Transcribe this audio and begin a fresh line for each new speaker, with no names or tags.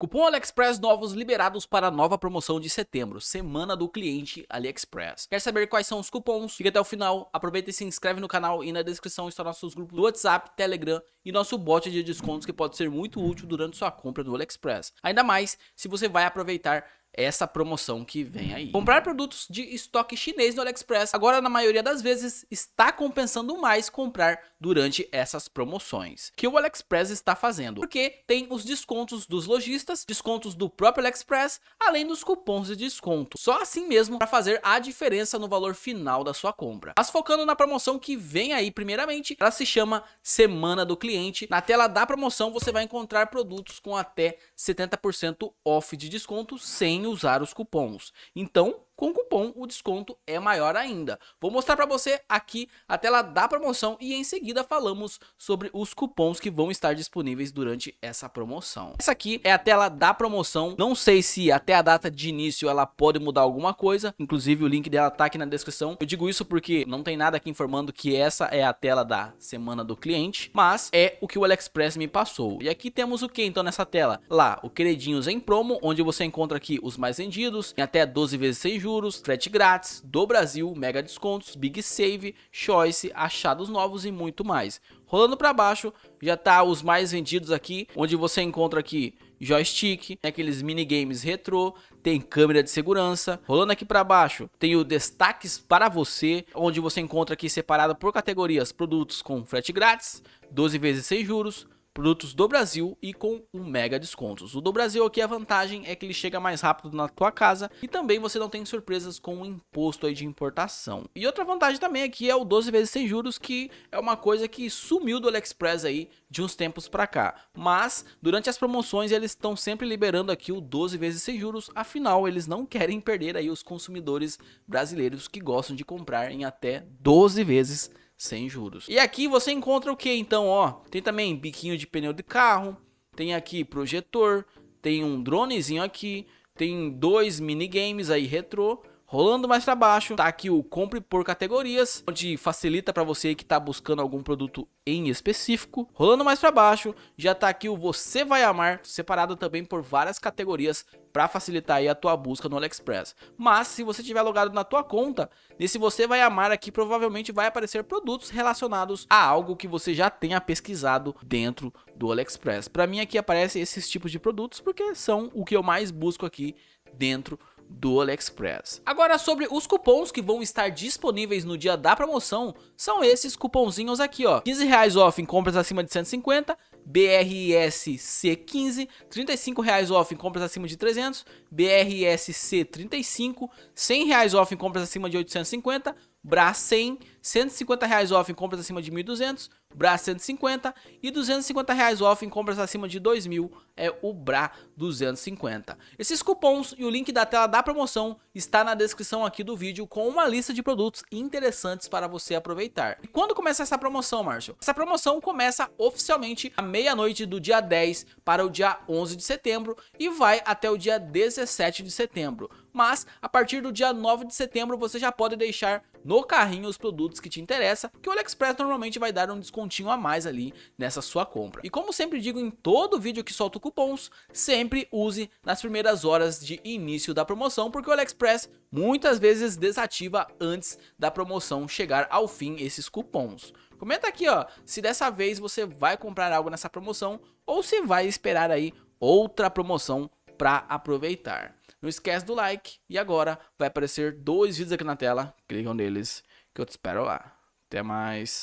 Cupom AliExpress novos liberados para a nova promoção de setembro, Semana do Cliente AliExpress. Quer saber quais são os cupons? Fica até o final, aproveita e se inscreve no canal e na descrição estão nossos grupos do WhatsApp, Telegram e nosso bot de descontos que pode ser muito útil durante sua compra no AliExpress. Ainda mais se você vai aproveitar essa promoção que vem aí. Comprar produtos de estoque chinês no AliExpress agora, na maioria das vezes, está compensando mais comprar durante essas promoções que o AliExpress está fazendo, porque tem os descontos dos lojistas, descontos do próprio AliExpress, além dos cupons de desconto. Só assim mesmo para fazer a diferença no valor final da sua compra. Mas focando na promoção que vem aí, primeiramente, ela se chama Semana do Cliente. Na tela da promoção você vai encontrar produtos com até 70% off de desconto sem usar os cupons. Então, com cupom, o desconto é maior ainda. Vou mostrar para você aqui a tela da promoção e em seguida falamos sobre os cupons que vão estar disponíveis durante essa promoção. Essa aqui é a tela da promoção. Não sei se até a data de início ela pode mudar alguma coisa. Inclusive o link dela tá aqui na descrição. Eu digo isso porque não tem nada aqui informando que essa é a tela da semana do cliente, mas é o que o AliExpress me passou. E aqui temos o que então nessa tela? Lá, o queridinhos em promo, onde você encontra aqui os mais vendidos, em até 12 vezes sem juros juros, frete grátis, do Brasil, mega descontos, Big Save, Choice, achados novos e muito mais. Rolando para baixo, já tá os mais vendidos aqui, onde você encontra aqui joystick, aqueles minigames retrô, tem câmera de segurança. Rolando aqui para baixo, tem o destaques para você, onde você encontra aqui separado por categorias produtos com frete grátis, 12 vezes sem juros, produtos do Brasil e com um mega descontos. O do Brasil aqui a vantagem é que ele chega mais rápido na tua casa e também você não tem surpresas com o imposto aí de importação. E outra vantagem também aqui é o 12 vezes sem juros, que é uma coisa que sumiu do AliExpress aí de uns tempos para cá. Mas durante as promoções eles estão sempre liberando aqui o 12 vezes sem juros, afinal eles não querem perder aí os consumidores brasileiros que gostam de comprar em até 12 vezes sem juros. E aqui você encontra o que então, ó? Tem também biquinho de pneu de carro, tem aqui projetor, tem um dronezinho aqui, tem dois minigames aí retrô, Rolando mais para baixo, tá aqui o compre por categorias, onde facilita para você que tá buscando algum produto em específico. Rolando mais para baixo, já tá aqui o você vai amar, separado também por várias categorias para facilitar aí a tua busca no AliExpress. Mas se você tiver logado na tua conta, nesse você vai amar aqui provavelmente vai aparecer produtos relacionados a algo que você já tenha pesquisado dentro do AliExpress. Para mim aqui aparecem esses tipos de produtos porque são o que eu mais busco aqui dentro do do AliExpress. Agora sobre os cupons que vão estar disponíveis no dia da promoção, são esses cupomzinhos aqui, ó. 15 reais off em compras acima de 150, BRSC15, 35 reais off em compras acima de 300, BRSC35, 100 reais off em compras acima de 850, 100, 150 reais off em compras acima de 1.200, Bra 150 e 250 reais off em compras acima de 2.000 é o Bra 250. Esses cupons e o link da tela da promoção está na descrição aqui do vídeo com uma lista de produtos interessantes para você aproveitar. E quando começa essa promoção, Márcio? Essa promoção começa oficialmente à meia-noite do dia 10 para o dia 11 de setembro e vai até o dia 17 de setembro. Mas a partir do dia 9 de setembro você já pode deixar no carrinho os produtos que te interessa, que o AliExpress normalmente vai dar um descontinho a mais ali nessa sua compra. E como sempre digo em todo vídeo que solto cupons, sempre use nas primeiras horas de início da promoção, porque o AliExpress muitas vezes desativa antes da promoção chegar ao fim esses cupons. Comenta aqui, ó, se dessa vez você vai comprar algo nessa promoção ou se vai esperar aí outra promoção para aproveitar. Não esquece do like. E agora vai aparecer dois vídeos aqui na tela. Clicam neles que eu te espero lá. Até mais.